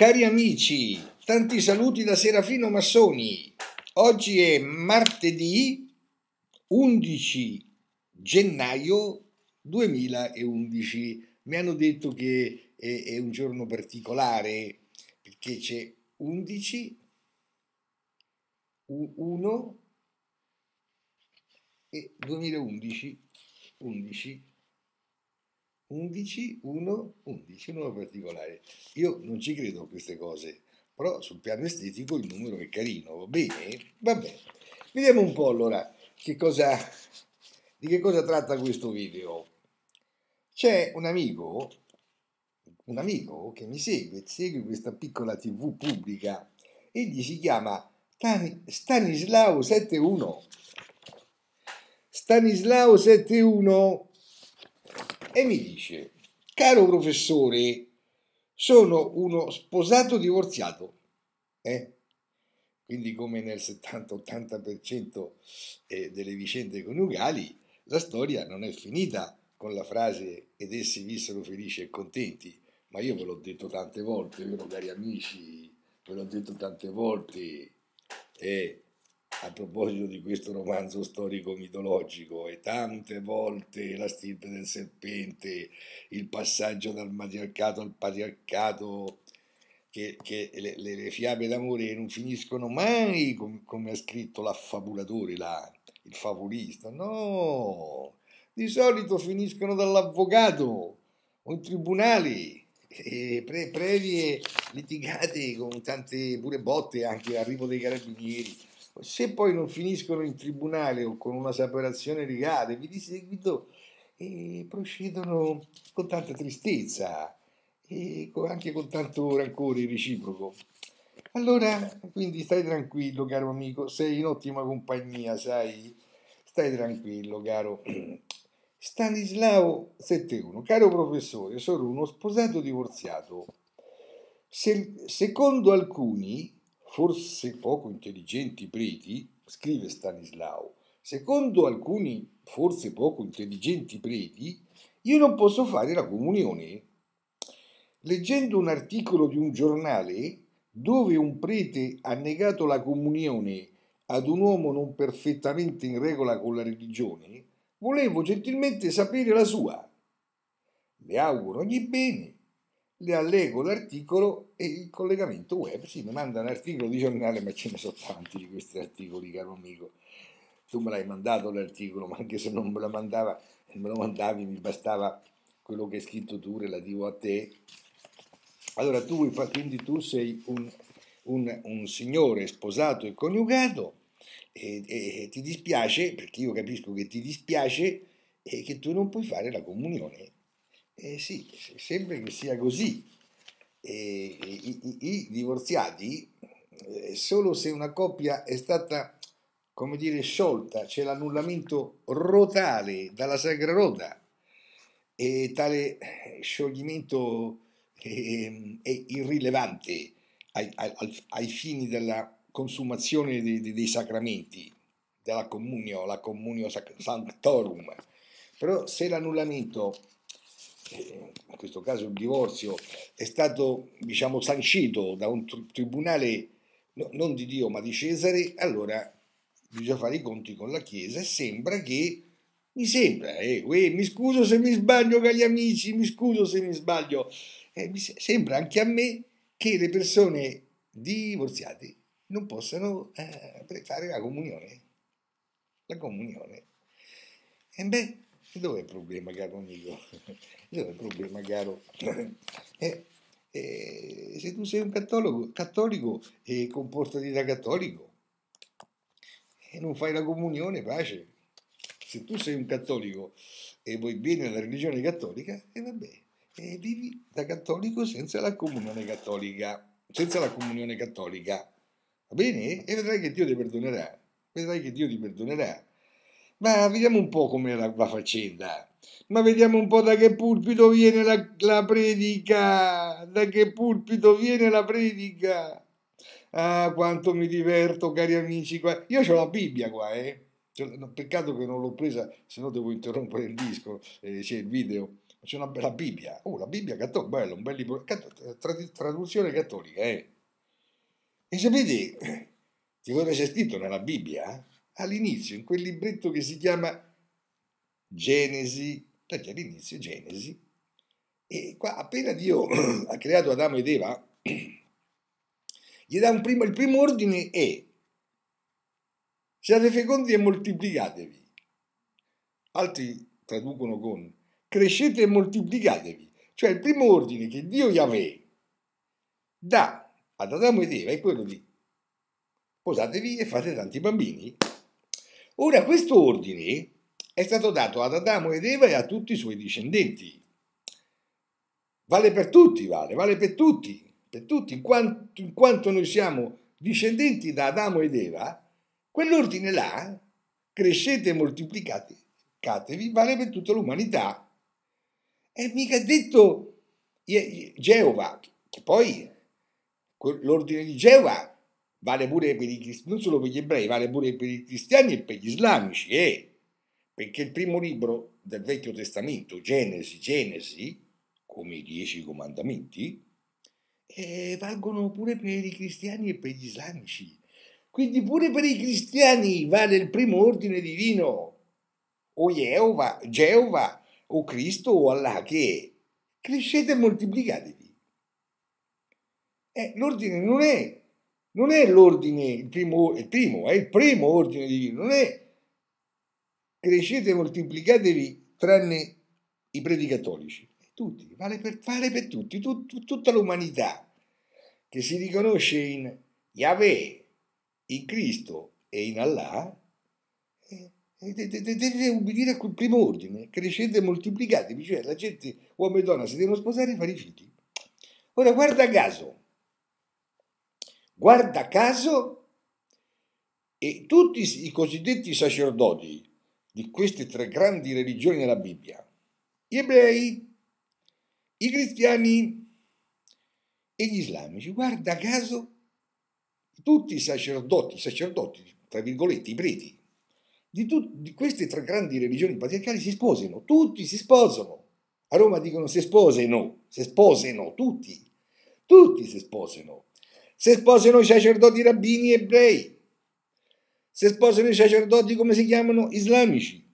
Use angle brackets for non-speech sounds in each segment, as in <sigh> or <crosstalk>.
Cari amici, tanti saluti da Serafino Massoni. Oggi è martedì 11 gennaio 2011. Mi hanno detto che è, è un giorno particolare perché c'è 11, 1 e 2011. 11 11, 1, 11, un numero particolare. Io non ci credo a queste cose, però sul piano estetico il numero è carino, va bene? Va bene. Vediamo un po' allora che cosa, di che cosa tratta questo video. C'è un amico, un amico che mi segue, segue questa piccola tv pubblica, egli si chiama Stanislao71. Stanislao71 e mi dice, caro professore, sono uno sposato divorziato. Eh? Quindi come nel 70-80% eh, delle vicende coniugali, la storia non è finita con la frase ed essi vissero felici e contenti, ma io ve l'ho detto tante volte, vero cari amici, ve l'ho detto tante volte. Eh, a proposito di questo romanzo storico-mitologico, e tante volte la stirpe del serpente, il passaggio dal matriarcato al patriarcato, che, che le, le, le, fiabe d'amore non finiscono mai, com, come ha scritto l'affabulatore, là, il favolista, no, di solito finiscono dall'avvocato o in tribunale, pre, previe litigate con tante pure botte, anche l'arrivo dei carabinieri se poi non finiscono in tribunale o con una separazione legale, vi di seguito eh, procedono con tanta tristezza e con, anche con tanto rancore reciproco. Allora, quindi stai tranquillo, caro amico, sei in ottima compagnia, sai? Stai tranquillo, caro. <clears throat> Stanislao 71, caro professore, sono uno sposato divorziato. Se, secondo alcuni forse poco intelligenti preti, scrive Stanislao, secondo alcuni forse poco intelligenti preti, io non posso fare la comunione. Leggendo un articolo di un giornale dove un prete ha negato la comunione ad un uomo non perfettamente in regola con la religione, volevo gentilmente sapere la sua. Le auguro ogni bene le allego l'articolo e il collegamento web. Sì, mi manda un articolo di giornale, ma ce ne sono tanti di questi articoli, caro amico. Tu me l'hai mandato l'articolo, ma anche se non me lo, mandava, me lo mandavi, mi bastava quello che hai scritto tu relativo a te. Allora tu, quindi tu sei un, un, un signore sposato e coniugato e, e, e, ti dispiace, perché io capisco che ti dispiace, e che tu non puoi fare la comunione eh sì, sembra che sia così. Eh, i, i, i, divorziati, eh, solo se una coppia è stata, come dire, sciolta, c'è l'annullamento rotale dalla Sacra Rota, e tale eh, scioglimento ehm, è irrilevante ai, ai, ai, fini della consumazione dei, dei, sacramenti, della comunio, la comunio sanctorum. Però se l'annullamento in questo caso il divorzio, è stato diciamo, sancito da un tribunale no, non di Dio ma di Cesare, allora bisogna fare i conti con la Chiesa e sembra che, mi sembra, eh, uè, eh, mi scuso se mi sbaglio cari amici, mi scuso se mi sbaglio, eh, mi sembra anche a me che le persone divorziate non possano eh, fare la comunione. La comunione. E beh, Dov'è il problema, caro amico? <laughs> Dov'è il problema, caro? <clears throat> Eh, eh, se tu sei un cattolico, cattolico eh, comportati da cattolico e non fai la comunione, pace. Se tu sei un cattolico e vuoi bene alla religione cattolica, eh, e vabbè, vivi da cattolico senza la comunione cattolica, senza la comunione cattolica, va bene? E vedrai che Dio ti perdonerà, vedrai che Dio ti perdonerà ma vediamo un po' com'è la, la faccenda. Ma vediamo un po' da che pulpito viene la, la predica. Da che pulpito viene la predica. Ah, quanto mi diverto, cari amici. Qua. Io ho la Bibbia qua, eh. Peccato che non l'ho presa, se no devo interrompere il disco, eh, c'è il video. C'è una bella Bibbia, oh, la Bibbia cattolica, bello, un bel libro, Trad- traduzione cattolica, eh. E sapete che cosa c'è scritto nella Bibbia? all'inizio, in quel libretto che si chiama Genesi, perché all'inizio è Genesi, e qua appena Dio <clears throat> ha creato Adamo ed Eva, gli dà un primo, il primo ordine è siate fecondi e moltiplicatevi. Altri traducono con crescete e moltiplicatevi. Cioè il primo ordine che Dio Yahweh dà ad Adamo ed Eva è quello di posatevi e fate tanti bambini. Ora questo ordine è stato dato ad Adamo ed Eva e a tutti i suoi discendenti. Vale per tutti, vale, vale per tutti, per tutti, in quanto, in quanto noi siamo discendenti da Adamo ed Eva, quell'ordine là, crescete e moltiplicatevi, vale per tutta l'umanità. E mica detto Geova, che poi l'ordine di Geova vale pure per i cristiani, non solo per gli ebrei, vale pure per i cristiani e per gli islamici, eh? perché il primo libro del Vecchio Testamento, Genesi, Genesi, come i dieci comandamenti, eh, valgono pure per i cristiani e per gli islamici. Quindi pure per i cristiani vale il primo ordine divino, o Jehovah, Geova, o Cristo, o Allah, che è. Crescete e moltiplicatevi. Eh, l'ordine non è non è l'ordine, il primo, il primo, è il primo ordine divino, non è crescete e moltiplicatevi tranne i predicatorici, tutti, vale per, vale per tutti, tut, tutta l'umanità che si riconosce in Yahweh, in Cristo e in Allah, eh, eh deve ubbidire a quel primo ordine, crescete e moltiplicatevi, cioè la gente, uomo e donna, si devono sposare e fare i figli. Ora guarda caso, Guarda caso, e tutti i cosiddetti sacerdoti di queste tre grandi religioni della Bibbia, gli ebrei, i cristiani e gli islamici, guarda caso, tutti i sacerdoti, i sacerdoti tra virgolette, i preti, di, tut- di queste tre grandi religioni patriarcali si sposano, tutti si sposano. A Roma dicono si sposano, si sposano, tutti, tutti si sposano se sposano i sacerdoti rabbini ebrei, se sposano i sacerdoti, come si chiamano, islamici,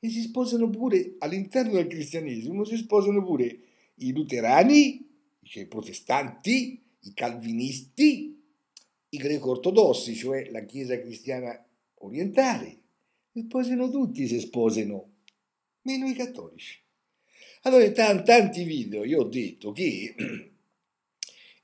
e si sposano pure all'interno del cristianesimo, si sposano pure i luterani, cioè i protestanti, i calvinisti, i greco-ortodossi, cioè la chiesa cristiana orientale. Si sposano tutti, si sposano, meno i cattolici. Allora, in tanti video io ho detto che <clears throat>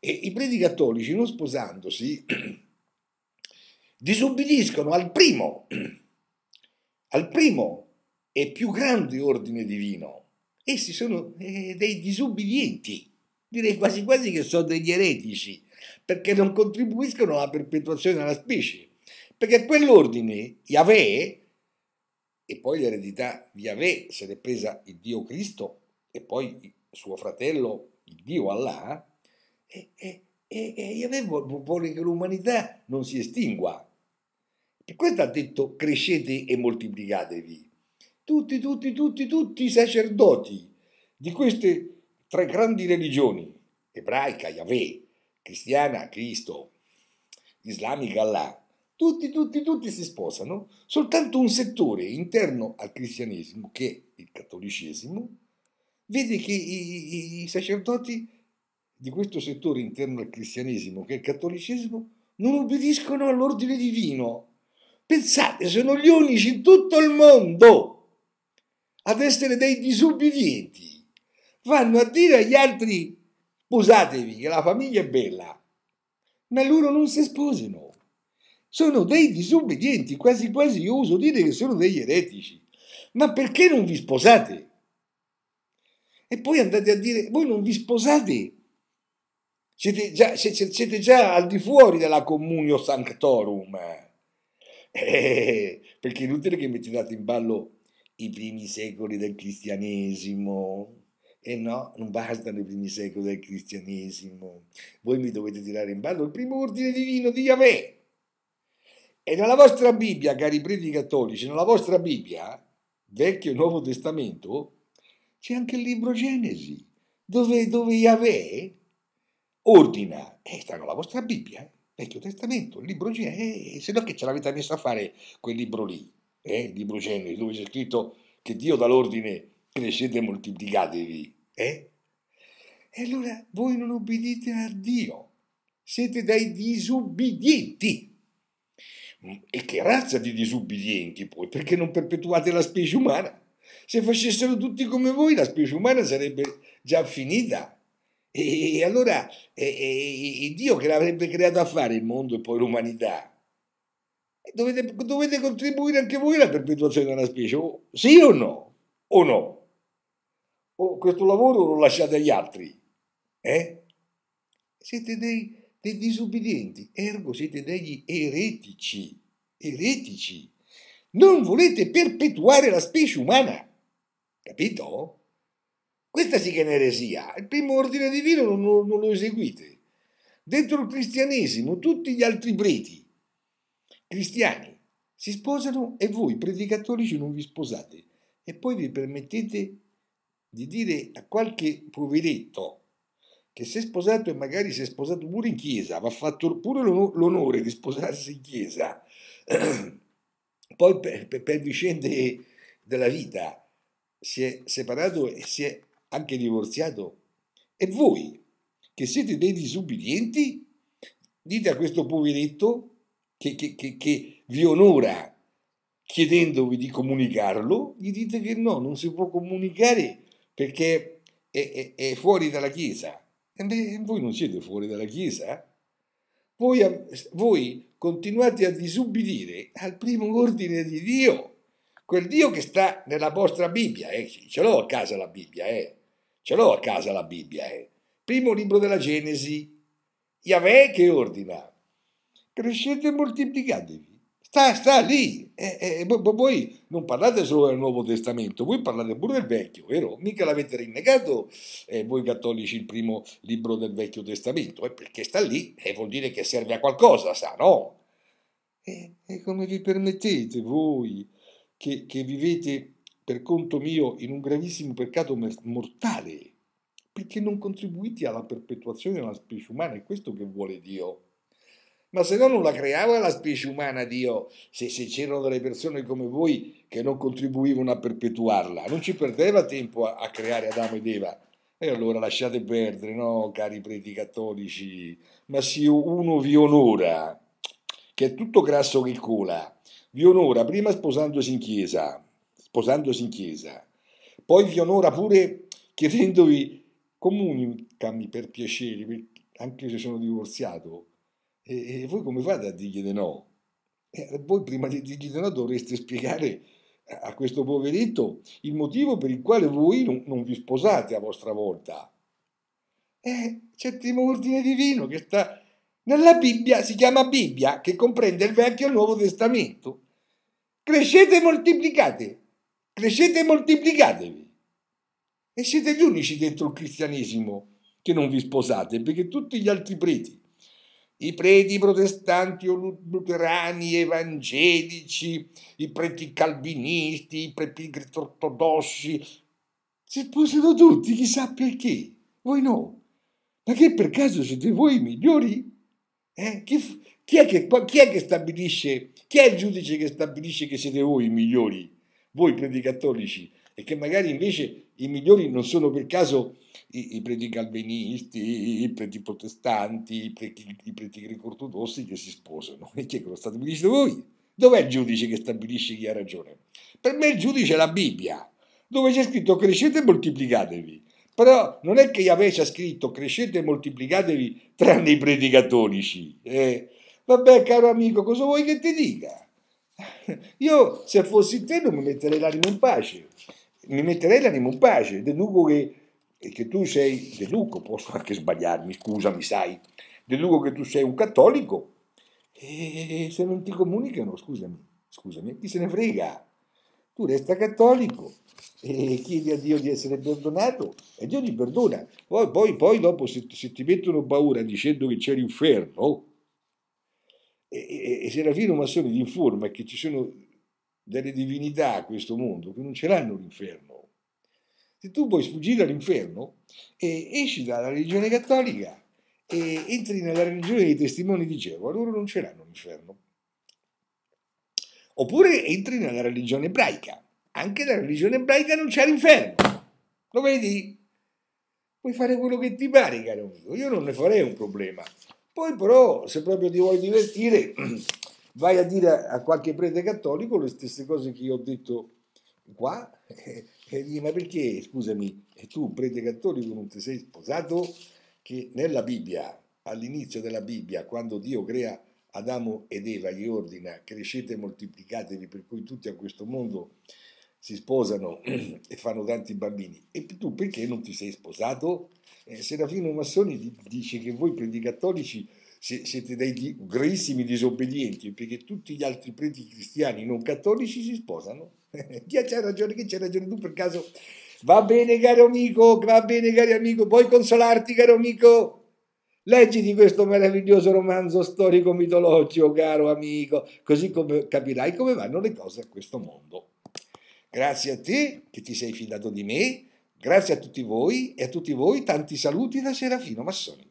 E i preti cattolici, non sposandosi, <clears throat> disubbidiscono al primo, <clears throat> al primo e più grande ordine divino. Essi sono eh, dei disubbidienti, direi quasi quasi che sono degli eretici, perché non contribuiscono alla perpetuazione della specie. Perché quell'ordine, Yahweh, e poi l'eredità di Yahweh se l'è presa il Dio Cristo e poi suo fratello, il Dio Allah, e, e, e, e io avevo il che l'umanità non si estingua. E questo ha detto crescete e moltiplicatevi. Tutti, tutti, tutti, tutti i sacerdoti di queste tre grandi religioni, ebraica, Yahweh, cristiana, Cristo, islamica, Allah, tutti, tutti, tutti si sposano, soltanto un settore interno al cristianesimo, che è il cattolicesimo, vede che i, i, i sacerdoti di questo settore interno al cristianesimo, che è il cattolicesimo, non obbediscono all'ordine divino. Pensate, sono gli unici in tutto il mondo ad essere dei disubbidienti. Vanno a dire agli altri, sposatevi, che la famiglia è bella, ma loro non si sposano. Sono dei disubbidienti, quasi quasi io uso dire che sono degli eretici. Ma perché non vi sposate? E poi andate a dire, voi non vi sposate siete già, siete già al di fuori della communio sanctorum. Eh, eh perché è inutile che mettiate in ballo i primi secoli del cristianesimo. E eh no, non bastano i primi secoli del cristianesimo. Voi mi dovete tirare in ballo il primo ordine divino di Yahweh. E nella vostra Bibbia, cari preti cattolici, nella vostra Bibbia, Vecchio e Nuovo Testamento, c'è anche il libro Genesi, dove, dove Yahweh ordina, eh, sta la vostra Bibbia, Vecchio Testamento, il libro Genesi, eh, eh, se no che ce l'avete messo a fare quel libro lì, eh, il libro Genesi, dove c'è scritto che Dio dà l'ordine crescete e moltiplicatevi, eh? E allora voi non obbedite a Dio, siete dai disubbidienti. Mm, e che razza di disubbidienti poi, perché non perpetuate la specie umana? Se facessero tutti come voi, la specie umana sarebbe già finita. E, e allora e, e, e, Dio che l'avrebbe creato a fare il mondo e poi l'umanità? Dovete, dovete, contribuire anche voi alla perpetuazione della specie, o, sì o no? O no? O questo lavoro lo lasciate agli altri? Eh? Siete dei, dei disubbidienti, ergo siete degli eretici, eretici. Non volete perpetuare la specie umana, capito? Questa sì che è un'eresia. Il primo ordine divino non, non lo eseguite. Dentro il cristianesimo tutti gli altri preti cristiani si sposano e voi preti cattolici non vi sposate. E poi vi permettete di dire a qualche poveretto che si è sposato e magari si è sposato pure in chiesa, va fatto pure l'onore di sposarsi in chiesa, <clears throat> poi per, per, per vicende della vita si è separato e si è anche divorziato? E voi, che siete dei disubbidienti, dite a questo poveretto che, che, che, che vi onora chiedendovi di comunicarlo, gli dite che no, non si può comunicare perché è, è, è fuori dalla Chiesa. E beh, voi non siete fuori dalla Chiesa? Voi, voi, continuate a disubbidire al primo ordine di Dio, quel Dio che sta nella vostra Bibbia, eh? ce l'ho a casa la Bibbia, eh? Ce l'ho a casa la Bibbia, eh. Primo libro della Genesi. Yahweh che ordina. Crescete e moltiplicatevi. Sta, sta lì. Eh, eh, eh voi non parlate solo del Nuovo Testamento, voi parlate pure del Vecchio, vero? Mica l'avete rinnegato eh, voi cattolici il primo libro del Vecchio Testamento, eh, perché sta lì e eh, vuol dire che serve a qualcosa, sa, no? E, eh, e come vi permettete voi che, che vivete per conto mio in un gravissimo peccato mortale, perché non contribuiti alla perpetuazione della specie umana, è questo che vuole Dio. Ma se no non la creava la specie umana Dio, se, se c'erano delle persone come voi che non contribuivano a perpetuarla, non ci perdeva tempo a, a creare Adamo ed Eva. E allora lasciate perdere, no, cari preti cattolici, ma se uno vi onora, che è tutto grasso che cola, vi onora prima sposandosi in chiesa, sposandosi in chiesa. Poi vi onora pure chiedendovi comunicami per piacere, anche se sono divorziato. E, e voi come fate a dirgli di no? E eh, voi prima di dirgli di no dovreste spiegare a questo poveretto il motivo per il quale voi non, non vi sposate a vostra volta. Eh, c'è il primo ordine divino che sta nella Bibbia, si chiama Bibbia, che comprende il Vecchio e il Nuovo Testamento. Crescete e moltiplicate crescete e moltiplicatevi. E siete gli unici dentro il cristianesimo che non vi sposate, perché tutti gli altri preti, i preti protestanti o luterani, evangelici, i preti calvinisti, i preti ortodossi, si sposano tutti, chissà perché, voi no. Ma che per caso siete voi i migliori? Eh? Chi, chi, è che, chi è che stabilisce, chi è il giudice che stabilisce che siete voi i migliori? voi predicattolici e che magari invece i migliori non sono per caso i, i preti calvinisti, i preti protestanti, i preti, i preti greco-ortodossi che si sposano. E che cosa stabilisce voi? Dov'è il giudice che stabilisce chi ha ragione? Per me il giudice è la Bibbia, dove c'è scritto crescete e moltiplicatevi. Però non è che Yahweh ci ha scritto crescete e moltiplicatevi tranne i preti cattolici. Eh, vabbè caro amico, cosa vuoi che ti dica? Io, se fossi te, non mi metterei l'animo in pace. Mi metterei l'animo in pace. Deduco che, che tu sei, deduco, posso anche sbagliarmi, scusami, sai, deduco che tu sei un cattolico. E se non ti comunicano, scusami, scusami, chi se ne frega? Tu resta cattolico e chiedi a Dio di essere perdonato e Dio ti perdona. Poi, poi, poi dopo, se, se ti mettono paura dicendo che c'è l'inferno, e, e, e, Serafino Massoni gli informa che ci sono delle divinità a questo mondo che non ce l'hanno l'inferno. Se tu vuoi sfuggire all'inferno, eh, esci dalla religione cattolica e entri nella religione dei testimoni di Geova, loro non ce l'hanno l'inferno. Oppure entri nella religione ebraica, anche nella religione ebraica non c'è l'inferno. Lo vedi? Puoi fare quello che ti pare, caro amico, io non ne farei un problema. Poi però, se proprio ti vuoi divertire, <clears throat> vai a dire a qualche prete cattolico le stesse cose che io ho detto qua <laughs> e dici ma perché, scusami, tu prete cattolico non ti sei sposato? Che nella Bibbia, all'inizio della Bibbia, quando Dio crea Adamo ed Eva, gli ordina crescete e moltiplicatevi, per cui tutti a questo mondo si sposano <clears throat> e fanno tanti bambini. E tu perché non ti sei sposato? Eh, Serafino Massoni dice che voi preti cattolici siete dei di- gravissimi disobbedienti perché tutti gli altri preti cristiani non cattolici si sposano. <laughs> Chi c'ha ragione? Chi c'ha ragione tu per caso? Va bene caro amico, va bene caro amico, puoi consolarti caro amico? Leggiti questo meraviglioso romanzo storico-mitologico, caro amico, così come capirai come vanno le cose a questo mondo. Grazie a te che ti sei fidato di me, grazie a tutti voi e a tutti voi tanti saluti da Serafino Massoni.